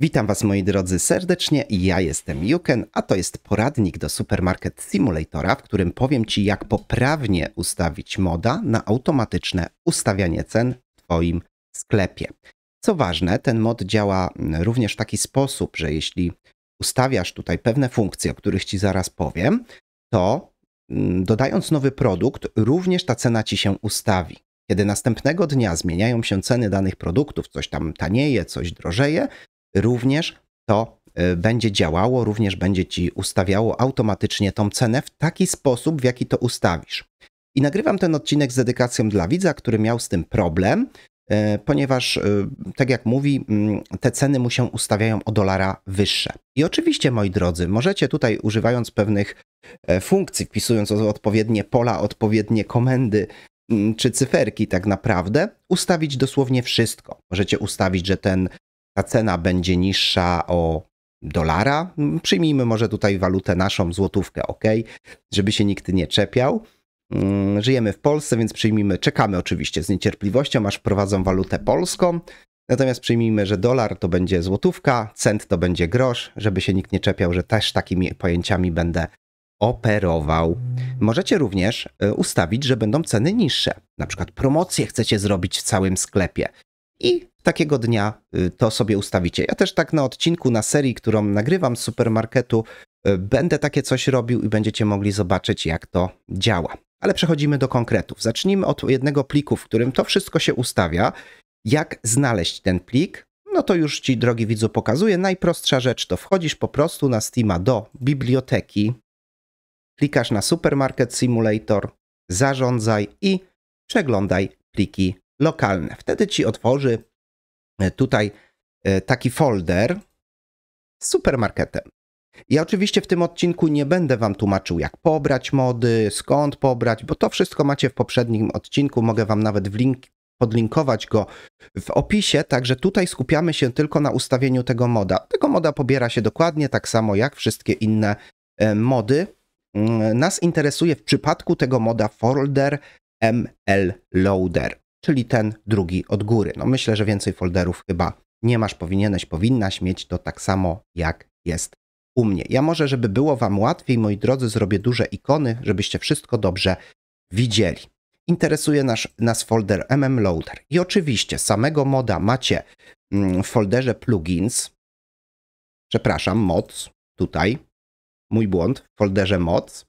Witam Was moi drodzy serdecznie, ja jestem Juken, a to jest poradnik do Supermarket Simulatora, w którym powiem Ci jak poprawnie ustawić moda na automatyczne ustawianie cen w Twoim sklepie. Co ważne, ten mod działa mm, również w taki sposób, że jeśli ustawiasz tutaj pewne funkcje, o których Ci zaraz powiem, to mm, dodając nowy produkt, również ta cena Ci się ustawi. Kiedy następnego dnia zmieniają się ceny danych produktów, coś tam tanieje, coś drożeje, również to e, będzie działało, również będzie ci ustawiało automatycznie tą cenę w taki sposób, w jaki to ustawisz. I nagrywam ten odcinek z dedykacją dla widza, który miał z tym problem, e, ponieważ, e, tak jak mówi, mm, te ceny mu się ustawiają o dolara wyższe. I oczywiście, moi drodzy, możecie tutaj używając pewnych funkcji, wpisując odpowiednie pola, odpowiednie komendy mm, czy cyferki, tak naprawdę, ustawić dosłownie wszystko. Możecie ustawić, że ten ta cena będzie niższa o dolara. Przyjmijmy może tutaj walutę naszą, złotówkę, ok, żeby się nikt nie czepiał. Mm, żyjemy w Polsce, więc przyjmijmy, czekamy oczywiście z niecierpliwością, aż prowadzą walutę polską. Natomiast przyjmijmy, że dolar to będzie złotówka, cent to będzie grosz, żeby się nikt nie czepiał, że też takimi pojęciami będę operował. Możecie również y, ustawić, że będą ceny niższe. Na przykład promocje chcecie zrobić w całym sklepie i takiego dnia y, to sobie ustawicie. Ja też tak na odcinku, na serii, którą nagrywam z supermarketu, y, będę takie coś robił i będziecie mogli zobaczyć, jak to działa. Ale przechodzimy do konkretów. Zacznijmy od jednego pliku, w którym to wszystko się ustawia. Jak znaleźć ten plik? No to już Ci, drogi widzu, pokazuję. Najprostsza rzecz to wchodzisz po prostu na Steama do biblioteki, klikasz na Supermarket Simulator, zarządzaj i przeglądaj pliki lokalne. Wtedy ci otworzy e, tutaj e, taki folder z supermarketem. Ja oczywiście w tym odcinku nie będę Wam tłumaczył, jak pobrać mody, skąd pobrać, bo to wszystko macie w poprzednim odcinku. Mogę Wam nawet link, podlinkować go w opisie. Także tutaj skupiamy się tylko na ustawieniu tego moda. Tego moda pobiera się dokładnie tak samo jak wszystkie inne e, mody. Mm, nas interesuje w przypadku tego moda folder ML Loader czyli ten drugi od góry. No myślę, że więcej folderów chyba nie masz, powinieneś, powinnaś mieć to tak samo jak jest u mnie. Ja może, żeby było Wam łatwiej, moi drodzy, zrobię duże ikony, żebyście wszystko dobrze widzieli. Interesuje nas, nas folder mmloader. I oczywiście samego moda macie mm, w folderze plugins, przepraszam, mods, tutaj, mój błąd, w folderze mods.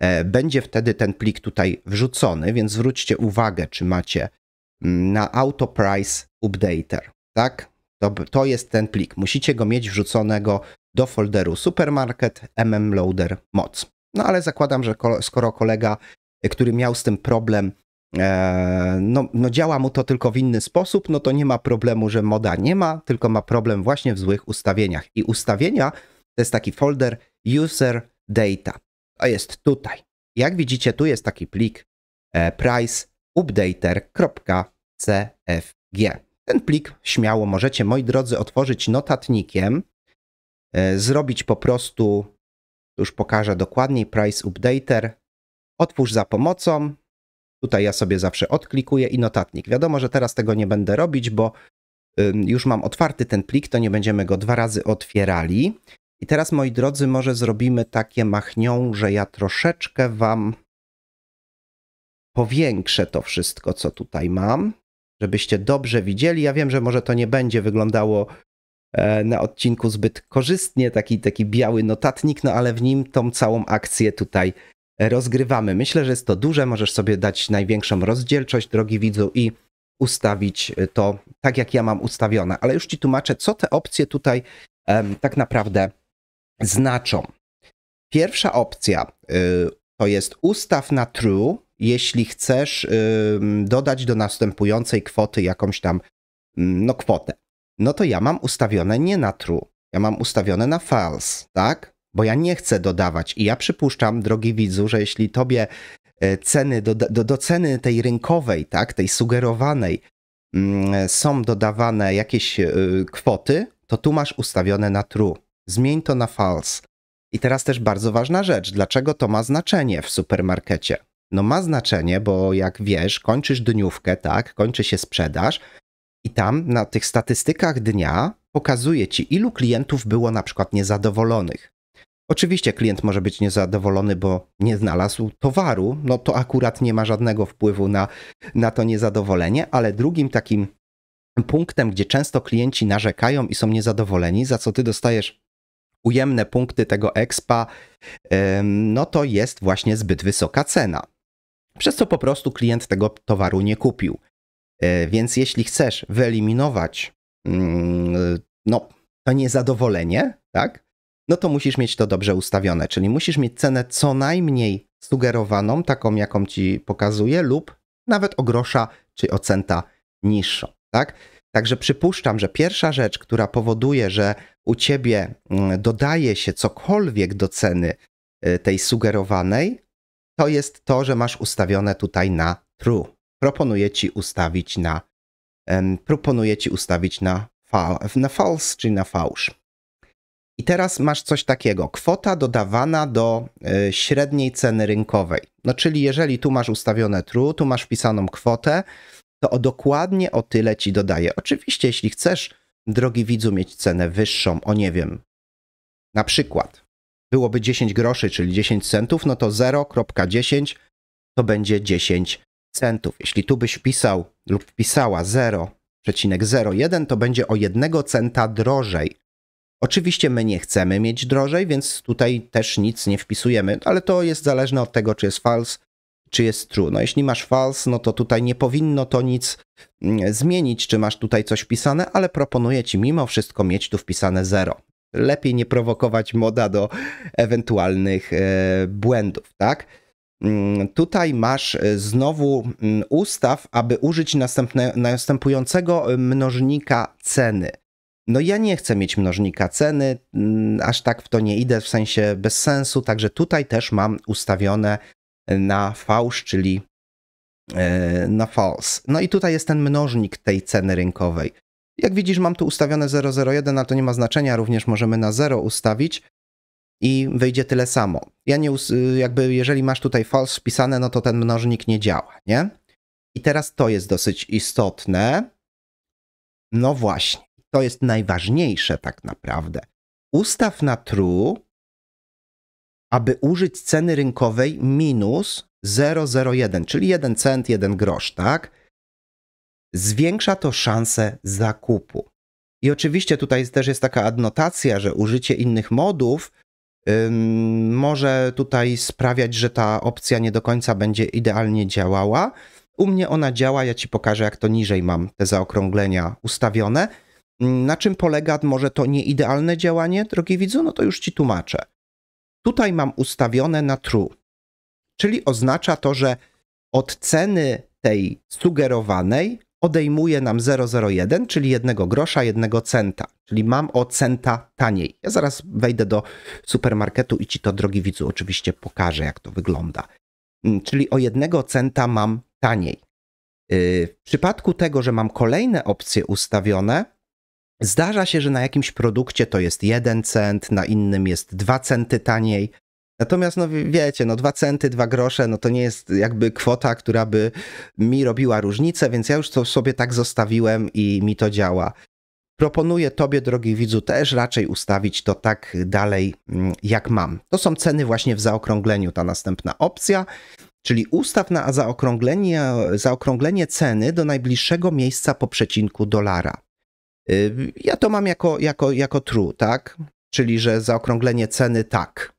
E, będzie wtedy ten plik tutaj wrzucony, więc zwróćcie uwagę, czy macie na Auto Price Updater. Tak? To, to jest ten plik. Musicie go mieć wrzuconego do folderu Supermarket mmloader moc. No ale zakładam, że skoro kolega, który miał z tym problem, e, no, no działa mu to tylko w inny sposób, no to nie ma problemu, że moda nie ma, tylko ma problem właśnie w złych ustawieniach. I ustawienia to jest taki folder User Data. To jest tutaj. Jak widzicie, tu jest taki plik e, price updater.cfg. Ten plik śmiało możecie, moi drodzy, otworzyć notatnikiem, e, zrobić po prostu, już pokażę dokładniej, price updater, otwórz za pomocą, tutaj ja sobie zawsze odklikuję i notatnik. Wiadomo, że teraz tego nie będę robić, bo już mam otwarty ten plik, to nie będziemy go dwa razy otwierali. I teraz, moi drodzy, może zrobimy takie machnią, że ja troszeczkę Wam powiększę to wszystko, co tutaj mam, żebyście dobrze widzieli. Ja wiem, że może to nie będzie wyglądało e, na odcinku zbyt korzystnie, taki, taki biały notatnik, no ale w nim tą całą akcję tutaj rozgrywamy. Myślę, że jest to duże, możesz sobie dać największą rozdzielczość, drogi widzu, i ustawić to tak, jak ja mam ustawione. Ale już Ci tłumaczę, co te opcje tutaj um, tak naprawdę znaczą. Pierwsza opcja y, to jest ustaw na true, jeśli chcesz dodać do następującej kwoty jakąś tam, mm, no kwotę, no to ja mam ustawione nie na true, ja mam ustawione na false, tak? Bo ja nie chcę dodawać i ja przypuszczam, drogi widzu, że jeśli tobie e, ceny, do, do, do ceny tej rynkowej, tak, tej sugerowanej mm, są dodawane jakieś e, kwoty, to tu masz ustawione na true. Zmień to na false. I teraz też bardzo ważna rzecz, dlaczego to ma znaczenie w supermarkecie? no ma znaczenie, bo jak wiesz, kończysz dniówkę, tak, kończy się sprzedaż i tam na tych statystykach dnia pokazuje ci, ilu klientów było na przykład niezadowolonych. Oczywiście klient może być niezadowolony, bo nie znalazł towaru, no to akurat nie ma żadnego wpływu na, na to niezadowolenie, ale drugim takim punktem, gdzie często klienci narzekają i są niezadowoleni, za co ty dostajesz ujemne punkty tego expa, no to jest właśnie zbyt wysoka cena przez co po prostu klient tego towaru nie kupił. E, więc jeśli chcesz wyeliminować mm, no, to niezadowolenie, tak, no to musisz mieć to dobrze ustawione, czyli musisz mieć cenę co najmniej sugerowaną, taką jaką ci pokazuje, lub nawet o grosza czy o centa niższą. Tak? Także przypuszczam, że pierwsza rzecz, która powoduje, że u ciebie mm, dodaje się cokolwiek do ceny e, tej sugerowanej, to jest to, że masz ustawione tutaj na true. Proponuję ci ustawić na um, proponuję ci ustawić na, na false, czyli na fałsz. I teraz masz coś takiego, kwota dodawana do y, średniej ceny rynkowej. No czyli jeżeli tu masz ustawione true, tu masz wpisaną kwotę, to o dokładnie o tyle ci dodaje. Oczywiście, jeśli chcesz, drogi widzu, mieć cenę wyższą, o nie wiem, na przykład byłoby 10 groszy, czyli 10 centów, no to 0.10 to będzie 10 centów. Jeśli tu byś pisał lub wpisała 0,01, to będzie o 1 centa drożej. Oczywiście my nie chcemy mieć drożej, więc tutaj też nic nie wpisujemy, ale to jest zależne od tego, czy jest false, czy jest true. No jeśli masz false, no to tutaj nie powinno to nic mm, zmienić, czy masz tutaj coś wpisane, ale proponuję Ci mimo wszystko mieć tu wpisane 0 lepiej nie prowokować moda do ewentualnych e, błędów, tak? Mm, tutaj masz e, znowu mm, ustaw, aby użyć następne, następującego mnożnika ceny. No ja nie chcę mieć mnożnika ceny, mm, aż tak w to nie idę, w sensie bez sensu, także tutaj też mam ustawione na fałsz, czyli e, na false. No i tutaj jest ten mnożnik tej ceny rynkowej. Jak widzisz, mam tu ustawione 001, ale to nie ma znaczenia, również możemy na 0 ustawić i wyjdzie tyle samo. Ja nie, jakby jeżeli masz tutaj false wpisane, no to ten mnożnik nie działa, nie? I teraz to jest dosyć istotne. No właśnie, to jest najważniejsze tak naprawdę. Ustaw na true, aby użyć ceny rynkowej minus 0,01, czyli 1 cent, 1 grosz, tak? zwiększa to szanse zakupu. I oczywiście tutaj też jest taka adnotacja, że użycie innych modów ym, może tutaj sprawiać, że ta opcja nie do końca będzie idealnie działała. U mnie ona działa, ja Ci pokażę, jak to niżej mam te zaokrąglenia ustawione. Na czym polega może to nieidealne działanie, drogi widzu? No to już Ci tłumaczę. Tutaj mam ustawione na true, czyli oznacza to, że od ceny tej sugerowanej odejmuje nam 0,01, czyli jednego grosza, jednego centa. Czyli mam o centa taniej. Ja zaraz wejdę do supermarketu i ci to, drogi widzu, oczywiście pokażę, jak to wygląda. Mm, czyli o jednego centa mam taniej. Y, w przypadku tego, że mam kolejne opcje ustawione, zdarza się, że na jakimś produkcie to jest 1 cent, na innym jest 2 centy taniej, Natomiast, no wiecie, no dwa centy, dwa grosze, no to nie jest jakby kwota, która by mi robiła różnicę, więc ja już to sobie tak zostawiłem i mi to działa. Proponuję Tobie, drogi widzu, też raczej ustawić to tak dalej, mm, jak mam. To są ceny właśnie w zaokrągleniu, ta następna opcja, czyli ustaw na zaokrąglenie, zaokrąglenie ceny do najbliższego miejsca po przecinku dolara. Ja to mam jako, jako, jako true, tak? Czyli, że zaokrąglenie ceny tak.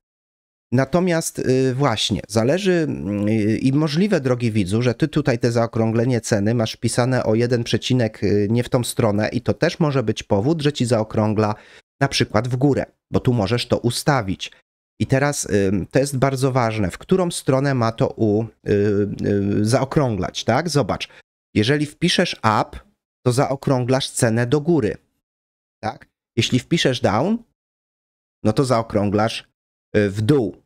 Natomiast y, właśnie, zależy y, i możliwe, drogi widzu, że ty tutaj te zaokrąglenie ceny masz wpisane o jeden przecinek y, nie w tą stronę i to też może być powód, że ci zaokrągla na przykład w górę, bo tu możesz to ustawić. I teraz to jest bardzo ważne, w którą stronę ma to u, zaokrąglać, tak? Zobacz, jeżeli wpiszesz up, to zaokrąglasz cenę do góry, tak? Jeśli wpiszesz down, no to zaokrąglasz Y, w dół.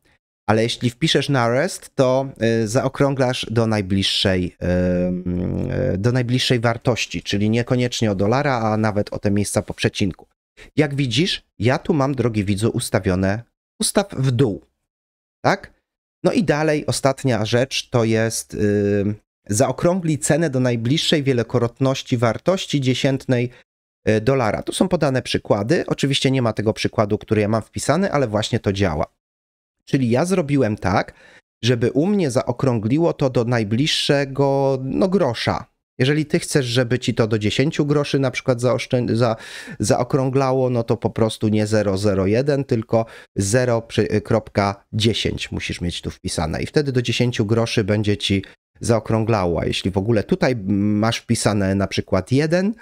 Ale jeśli wpiszesz na REST, to y, zaokrąglasz do najbliższej, y, do najbliższej wartości, czyli niekoniecznie o dolara, a nawet o te miejsca po przecinku. Jak widzisz, ja tu mam, drogi widzu, ustawione ustaw w dół. Tak? No i dalej ostatnia rzecz to jest yy, zaokrągli cenę do najbliższej wielokrotności wartości dziesiętnej E, dolara. Tu są podane przykłady. Oczywiście nie ma tego przykładu, który ja mam wpisany, ale właśnie to działa. Czyli ja zrobiłem tak, żeby u mnie zaokrągliło to do najbliższego no, grosza. Jeżeli ty chcesz, żeby ci to do 10 groszy na przykład zaoszczę- za, zaokrąglało, no to po prostu nie 001, tylko 0.10 musisz mieć tu wpisane. I wtedy do 10 groszy będzie ci zaokrąglało. A jeśli w ogóle tutaj masz wpisane na przykład 1,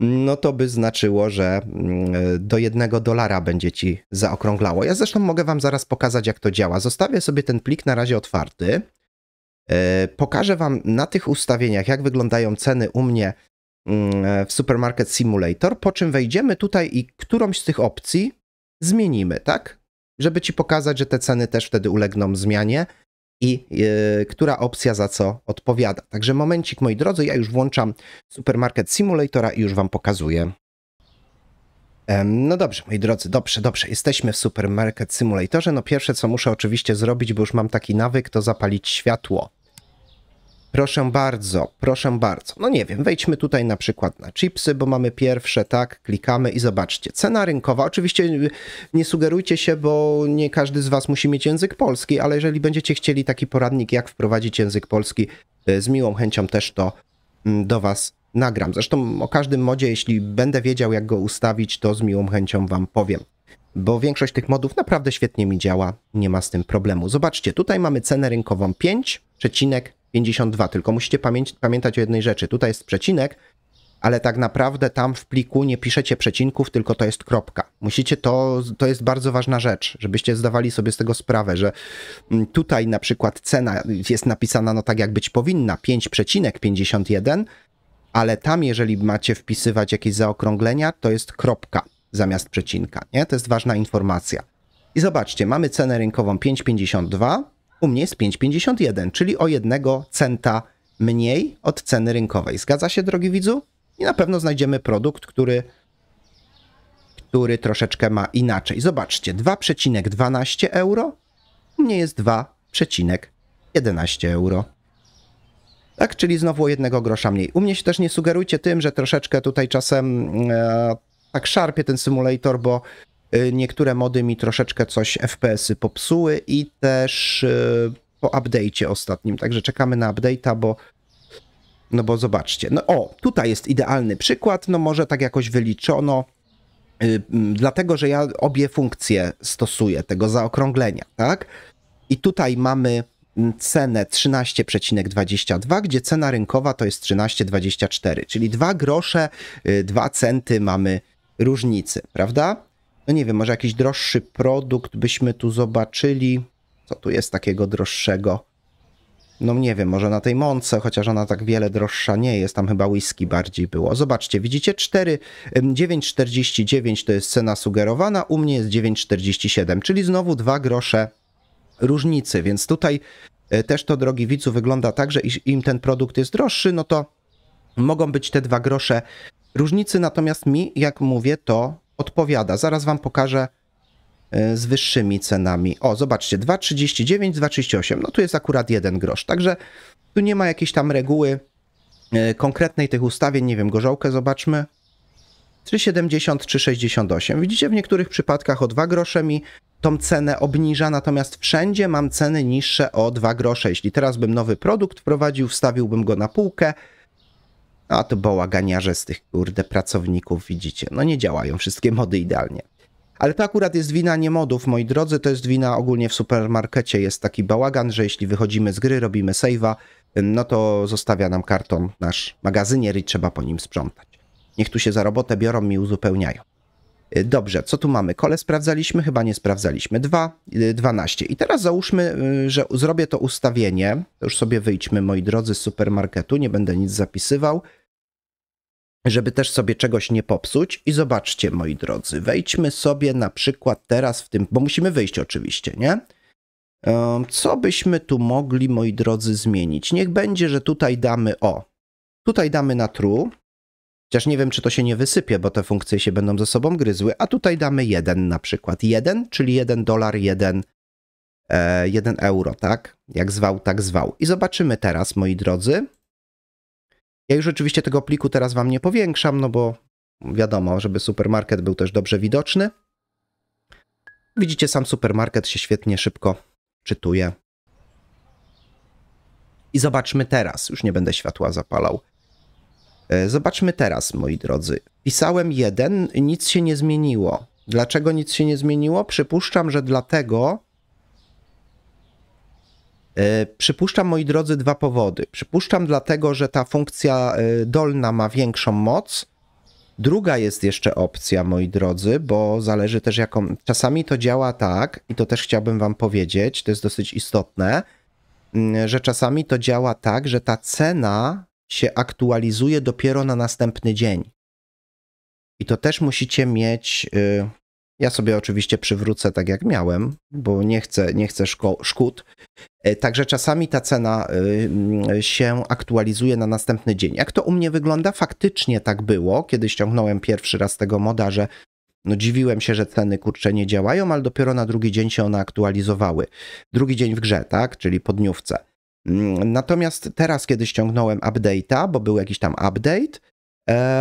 no to by znaczyło, że mm, e, do jednego dolara będzie ci zaokrąglało. Ja zresztą mogę wam zaraz pokazać, jak to działa. Zostawię sobie ten plik na razie otwarty. E, pokażę wam na tych ustawieniach, jak wyglądają ceny u mnie mm, e, w Supermarket Simulator, po czym wejdziemy tutaj i którąś z tych opcji zmienimy, tak? Żeby ci pokazać, że te ceny też wtedy ulegną zmianie i yy, która opcja za co odpowiada. Także momencik, moi drodzy, ja już włączam Supermarket Simulatora i już Wam pokazuję. No dobrze, moi drodzy, dobrze, dobrze. Jesteśmy w Supermarket Simulatorze. No pierwsze, co muszę oczywiście zrobić, bo już mam taki nawyk, to zapalić światło. Proszę bardzo, proszę bardzo. No nie wiem, wejdźmy tutaj na przykład na chipsy, bo mamy pierwsze, tak, klikamy i zobaczcie. Cena rynkowa, oczywiście y, nie sugerujcie się, bo nie każdy z Was musi mieć język polski, ale jeżeli będziecie chcieli taki poradnik, jak wprowadzić język polski, y, z miłą chęcią też to mm, do Was nagram. Zresztą o każdym modzie, jeśli będę wiedział, jak go ustawić, to z miłą chęcią Wam powiem. Bo większość tych modów naprawdę świetnie mi działa, nie ma z tym problemu. Zobaczcie, tutaj mamy cenę rynkową 5,5 52. Tylko musicie pamiętać o jednej rzeczy. Tutaj jest przecinek, ale tak naprawdę tam w pliku nie piszecie przecinków, tylko to jest kropka. Musicie to, to jest bardzo ważna rzecz, żebyście zdawali sobie z tego sprawę, że mm, tutaj na przykład cena jest napisana no tak jak być powinna, 5,51, ale tam jeżeli macie wpisywać jakieś zaokrąglenia, to jest kropka zamiast przecinka, nie? To jest ważna informacja. I zobaczcie, mamy cenę rynkową 5,52, u mnie jest 5,51, czyli o jednego centa mniej od ceny rynkowej. Zgadza się, drogi widzu? I na pewno znajdziemy produkt, który, który troszeczkę ma inaczej. Zobaczcie, 2,12 euro, u mnie jest 2,11 euro. Tak, czyli znowu o jednego grosza mniej. U mnie się też nie sugerujcie tym, że troszeczkę tutaj czasem e, tak szarpie ten symulator, bo Y, niektóre mody mi troszeczkę coś FPS-y popsuły i też y, po update'cie ostatnim, także czekamy na update'a, bo no bo zobaczcie. No o, tutaj jest idealny przykład, no może tak jakoś wyliczono, y, mm, dlatego że ja obie funkcje stosuję tego zaokrąglenia, tak? I tutaj mamy mm, cenę 13,22, gdzie cena rynkowa to jest 13,24, czyli 2 grosze, 2 centy mamy różnicy, prawda? no nie wiem, może jakiś droższy produkt byśmy tu zobaczyli. Co tu jest takiego droższego? No nie wiem, może na tej mące, chociaż ona tak wiele droższa nie jest, tam chyba whisky bardziej było. Zobaczcie, widzicie 4, 9,49 to jest cena sugerowana, u mnie jest 9,47, czyli znowu 2 grosze różnicy, więc tutaj e, też to, drogi widzu, wygląda tak, że im ten produkt jest droższy, no to mogą być te 2 grosze różnicy, natomiast mi, jak mówię, to odpowiada. Zaraz wam pokażę e, z wyższymi cenami. O, zobaczcie, 2,39, 2,38. No tu jest akurat jeden grosz. Także tu nie ma jakiejś tam reguły e, konkretnej tych ustawień. Nie wiem, gorzołkę zobaczmy. 3,70, 3,68. Widzicie, w niektórych przypadkach o 2 grosze mi tą cenę obniża, natomiast wszędzie mam ceny niższe o 2 grosze. Jeśli teraz bym nowy produkt wprowadził, wstawiłbym go na półkę, a to bałaganiarze z tych, kurde, pracowników, widzicie. No nie działają wszystkie mody idealnie. Ale to akurat jest wina nie modów, moi drodzy, to jest wina ogólnie w supermarkecie. Jest taki bałagan, że jeśli wychodzimy z gry, robimy save'a, no to zostawia nam karton nasz magazynier i trzeba po nim sprzątać. Niech tu się za robotę biorą i uzupełniają. E, dobrze, co tu mamy? Kole sprawdzaliśmy? Chyba nie sprawdzaliśmy. 2, 12. E, I teraz załóżmy, e, że zrobię to ustawienie. To już sobie wyjdźmy, moi drodzy, z supermarketu. Nie będę nic zapisywał, żeby też sobie czegoś nie popsuć. I zobaczcie, moi drodzy, wejdźmy sobie na przykład teraz w tym, bo musimy wyjść oczywiście, nie? Co byśmy tu mogli, moi drodzy, zmienić? Niech będzie, że tutaj damy o. Tutaj damy na true, Chociaż nie wiem, czy to się nie wysypie, bo te funkcje się będą ze sobą gryzły. A tutaj damy jeden na przykład. Jeden, czyli jeden dolar, jeden, e, jeden euro, tak? Jak zwał, tak zwał. I zobaczymy teraz, moi drodzy. Ja już oczywiście tego pliku teraz wam nie powiększam, no bo wiadomo, żeby supermarket był też dobrze widoczny. Widzicie, sam supermarket się świetnie szybko czytuje. I zobaczmy teraz, już nie będę światła zapalał. E, zobaczmy teraz, moi drodzy. Pisałem jeden, nic się nie zmieniło. Dlaczego nic się nie zmieniło? Przypuszczam, że dlatego. E, przypuszczam, moi drodzy, dwa powody. Przypuszczam dlatego, że ta funkcja e, dolna ma większą moc. Druga jest jeszcze opcja, moi drodzy, bo zależy też jaką. Czasami to działa tak, i to też chciałbym Wam powiedzieć, to jest dosyć istotne, mm, że czasami to działa tak, że ta cena się aktualizuje dopiero na następny dzień. I to też musicie mieć. Y, ja sobie oczywiście przywrócę tak jak miałem, bo nie chcę, nie chcę szko- szkód. Y, także czasami ta cena y, mm, się aktualizuje na następny dzień. Jak to u mnie wygląda? Faktycznie tak było, kiedy ściągnąłem pierwszy raz tego moda, że no dziwiłem się, że ceny kurcze nie działają, ale dopiero na drugi dzień się one aktualizowały. Drugi dzień w grze, tak? Czyli po dniówce. Mm, natomiast teraz, kiedy ściągnąłem update'a, bo był jakiś tam update,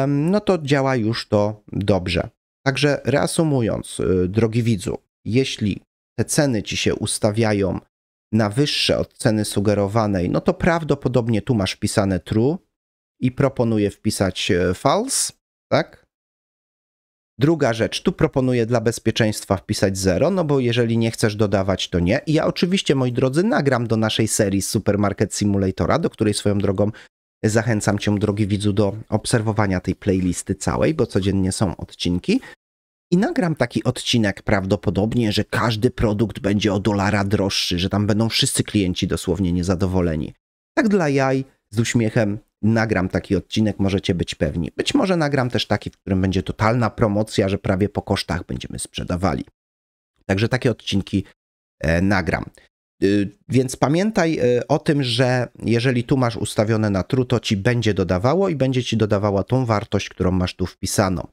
no to działa już to dobrze. Także reasumując, y, drogi widzu, jeśli te ceny ci się ustawiają na wyższe od ceny sugerowanej, no to prawdopodobnie tu masz wpisane true i proponuję wpisać e, false, tak? Druga rzecz, tu proponuję dla bezpieczeństwa wpisać 0, no bo jeżeli nie chcesz dodawać, to nie. I ja oczywiście, moi drodzy, nagram do naszej serii Supermarket Simulatora, do której swoją drogą zachęcam Cię, drogi widzu, do obserwowania tej playlisty całej, bo codziennie są odcinki. I nagram taki odcinek prawdopodobnie, że każdy produkt będzie o dolara droższy, że tam będą wszyscy klienci dosłownie niezadowoleni. Tak dla jaj, z uśmiechem nagram taki odcinek, możecie być pewni. Być może nagram też taki, w którym będzie totalna promocja, że prawie po kosztach będziemy sprzedawali. Także takie odcinki e, nagram. Y, więc pamiętaj y, o tym, że jeżeli tu masz ustawione na true, to ci będzie dodawało i będzie ci dodawała tą wartość, którą masz tu wpisaną.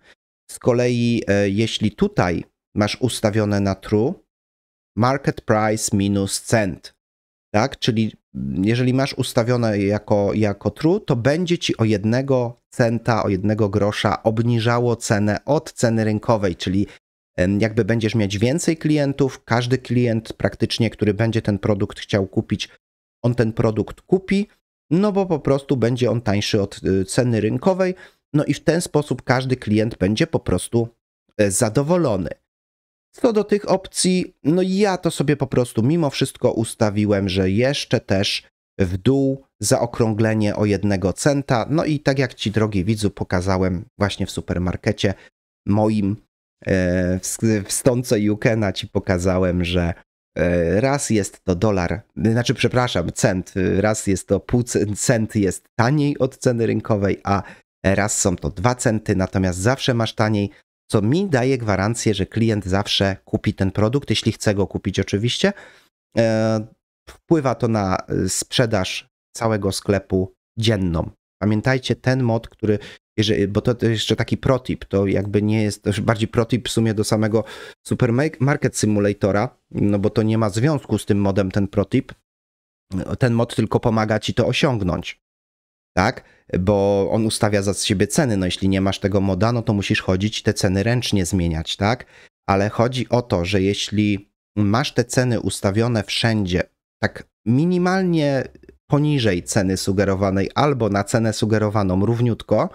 Z kolei, y, jeśli tutaj masz ustawione na true, market price minus cent, tak? Czyli jeżeli masz ustawione jako, jako true, to będzie ci o jednego centa, o jednego grosza obniżało cenę od ceny rynkowej, czyli jakby będziesz mieć więcej klientów, każdy klient praktycznie, który będzie ten produkt chciał kupić, on ten produkt kupi, no bo po prostu będzie on tańszy od y, ceny rynkowej, no i w ten sposób każdy klient będzie po prostu e, zadowolony. Co do tych opcji, no ja to sobie po prostu mimo wszystko ustawiłem, że jeszcze też w dół zaokrąglenie o jednego centa. No i tak jak Ci, drogi widzu, pokazałem właśnie w supermarkecie moim e, w, w stonce Ci pokazałem, że e, raz jest to dolar, znaczy przepraszam, cent, raz jest to pół cent jest taniej od ceny rynkowej, a raz są to dwa centy, natomiast zawsze masz taniej, co mi daje gwarancję, że klient zawsze kupi ten produkt, jeśli chce go kupić oczywiście. E, wpływa to na e, sprzedaż całego sklepu dzienną. Pamiętajcie ten mod, który, bo to, to jeszcze taki protip, to jakby nie jest, to bardziej protip w sumie do samego Supermarket Simulatora, no bo to nie ma związku z tym modem ten protip. Ten mod tylko pomaga ci to osiągnąć tak? Bo on ustawia za siebie ceny, no jeśli nie masz tego moda, no to musisz chodzić te ceny ręcznie zmieniać, tak? Ale chodzi o to, że jeśli masz te ceny ustawione wszędzie, tak minimalnie poniżej ceny sugerowanej albo na cenę sugerowaną równiutko,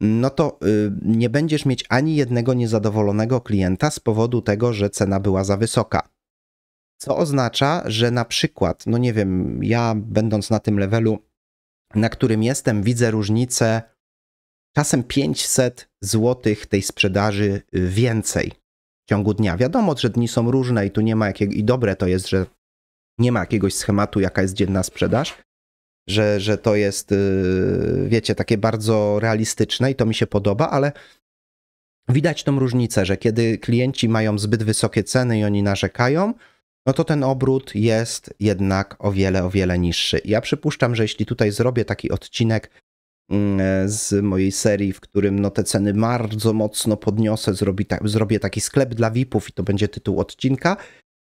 no to y, nie będziesz mieć ani jednego niezadowolonego klienta z powodu tego, że cena była za wysoka. Co oznacza, że na przykład, no nie wiem, ja będąc na tym levelu na którym jestem, widzę różnicę czasem 500 zł tej sprzedaży y, więcej w ciągu dnia. Wiadomo, że dni są różne i tu nie ma jakiego, i dobre to jest, że nie ma jakiegoś schematu, jaka jest dzienna sprzedaż, że, że to jest, y, wiecie, takie bardzo realistyczne i to mi się podoba, ale widać tą różnicę, że kiedy klienci mają zbyt wysokie ceny i oni narzekają, no to ten obrót jest jednak o wiele, o wiele niższy. Ja przypuszczam, że jeśli tutaj zrobię taki odcinek mm, z mojej serii, w którym no te ceny bardzo mocno podniosę, zrobi ta, zrobię taki sklep dla VIP-ów i to będzie tytuł odcinka,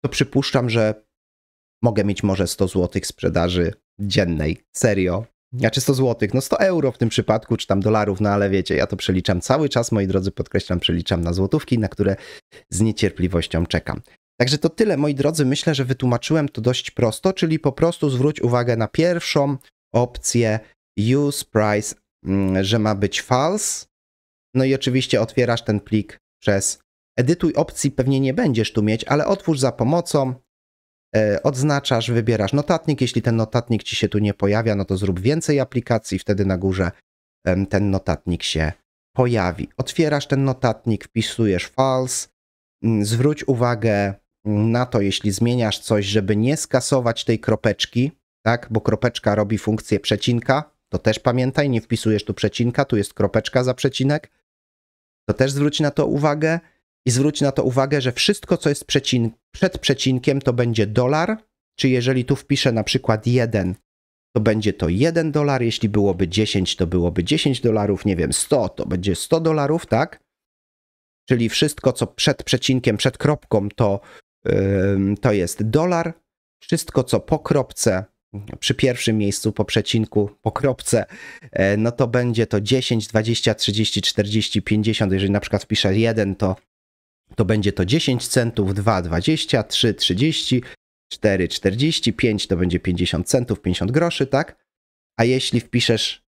to przypuszczam, że mogę mieć może 100 zł sprzedaży dziennej. Serio. Znaczy 100 zł, no 100 euro w tym przypadku, czy tam dolarów, no ale wiecie, ja to przeliczam cały czas, moi drodzy, podkreślam, przeliczam na złotówki, na które z niecierpliwością czekam. Także to tyle, moi drodzy. Myślę, że wytłumaczyłem to dość prosto, czyli po prostu zwróć uwagę na pierwszą opcję use price, mm, że ma być false. No i oczywiście otwierasz ten plik przez edytuj opcji, pewnie nie będziesz tu mieć, ale otwórz za pomocą, e, odznaczasz, wybierasz notatnik. Jeśli ten notatnik ci się tu nie pojawia, no to zrób więcej aplikacji, wtedy na górze ten notatnik się pojawi. Otwierasz ten notatnik, wpisujesz false, mm, zwróć uwagę na to, jeśli zmieniasz coś, żeby nie skasować tej kropeczki, tak, bo kropeczka robi funkcję przecinka, to też pamiętaj, nie wpisujesz tu przecinka, tu jest kropeczka za przecinek, to też zwróć na to uwagę i zwróć na to uwagę, że wszystko, co jest przecin przed przecinkiem, to będzie dolar, czy jeżeli tu wpiszę na przykład 1, to będzie to 1 dolar, jeśli byłoby 10, to byłoby 10 dolarów, nie wiem, 100, to będzie 100 dolarów, tak? Czyli wszystko, co przed przecinkiem, przed kropką, to to jest dolar, wszystko co po kropce, przy pierwszym miejscu po przecinku, po kropce, e, no to będzie to 10, 20, 30, 40, 50. Jeżeli na przykład wpiszę 1, to, to będzie to 10 centów, 2, 20, 3, 30, 4, 40, 5 to będzie 50 centów, 50 groszy, tak? A jeśli wpiszesz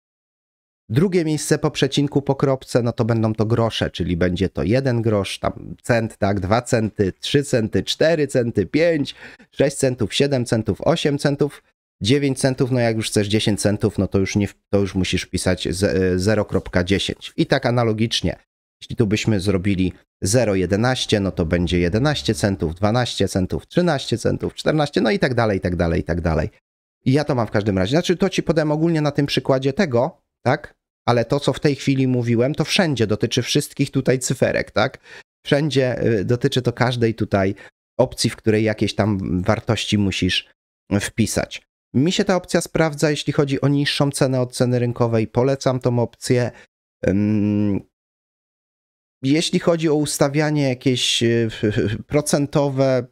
Drugie miejsce po przecinku po kropce, no to będą to grosze, czyli będzie to jeden grosz, tam cent, tak, 2 centy, 3 centy, 4 centy, 5, 6 centów, 7 centów, 8 centów, 9 centów, no jak już chcesz 10 centów, no to już, nie, to już musisz pisać 0.10. I tak analogicznie, jeśli tu byśmy zrobili 0,11, no to będzie 11 centów, 12 centów, 13 centów, 14, no i tak dalej, i tak dalej, i tak dalej. I ja to mam w każdym razie. Znaczy to ci podam ogólnie na tym przykładzie tego, tak? ale to, co w tej chwili mówiłem, to wszędzie dotyczy wszystkich tutaj cyferek, tak? Wszędzie y, dotyczy to każdej tutaj opcji, w której jakieś tam wartości musisz wpisać. Mi się ta opcja sprawdza, jeśli chodzi o niższą cenę od ceny rynkowej. Polecam tą opcję. Jeśli chodzi o ustawianie jakieś y, procentowe,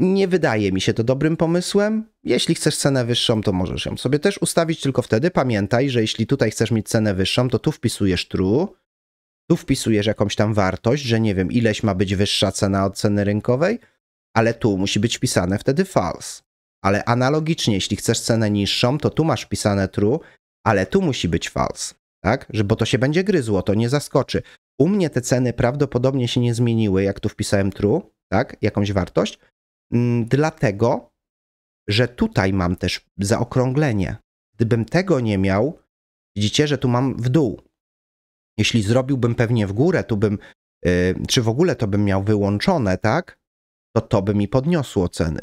nie wydaje mi się to dobrym pomysłem. Jeśli chcesz cenę wyższą, to możesz ją sobie też ustawić, tylko wtedy pamiętaj, że jeśli tutaj chcesz mieć cenę wyższą, to tu wpisujesz true, tu wpisujesz jakąś tam wartość, że nie wiem, ileś ma być wyższa cena od ceny rynkowej, ale tu musi być wpisane wtedy false. Ale analogicznie, jeśli chcesz cenę niższą, to tu masz wpisane true, ale tu musi być false, tak? Że, bo to się będzie gryzło, to nie zaskoczy. U mnie te ceny prawdopodobnie się nie zmieniły, jak tu wpisałem true, tak? Jakąś wartość, Mm, dlatego, że tutaj mam też zaokrąglenie. Gdybym tego nie miał, widzicie, że tu mam w dół. Jeśli zrobiłbym pewnie w górę, tu bym, y, czy w ogóle to bym miał wyłączone, tak? To to by mi podniosło ceny.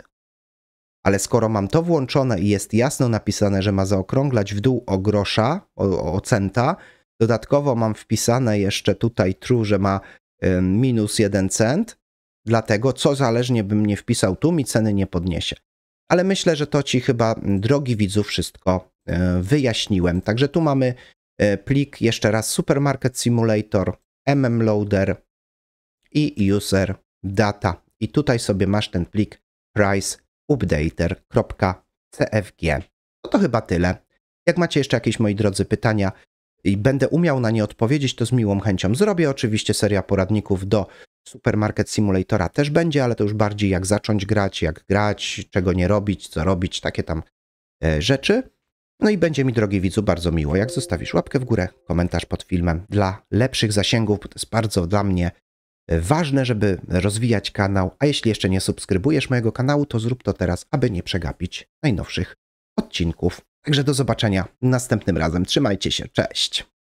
Ale skoro mam to włączone i jest jasno napisane, że ma zaokrąglać w dół o grosza, o, o centa, dodatkowo mam wpisane jeszcze tutaj true, że ma y, minus jeden cent, dlatego co zależnie bym nie wpisał tu, mi ceny nie podniesie. Ale myślę, że to Ci chyba, drogi widzu, wszystko e, wyjaśniłem. Także tu mamy e, plik, jeszcze raz Supermarket Simulator, MM Loader i User Data. I tutaj sobie masz ten plik priceupdater.cfg. No to chyba tyle. Jak macie jeszcze jakieś, moi drodzy, pytania i będę umiał na nie odpowiedzieć, to z miłą chęcią zrobię. Oczywiście seria poradników do Supermarket Simulatora też będzie, ale to już bardziej jak zacząć grać, jak grać, czego nie robić, co robić, takie tam e, rzeczy. No i będzie mi, drogi widzu, bardzo miło, jak zostawisz łapkę w górę, komentarz pod filmem dla lepszych zasięgów, bo to jest bardzo dla mnie e, ważne, żeby rozwijać kanał. A jeśli jeszcze nie subskrybujesz mojego kanału, to zrób to teraz, aby nie przegapić najnowszych odcinków. Także do zobaczenia następnym razem. Trzymajcie się, cześć!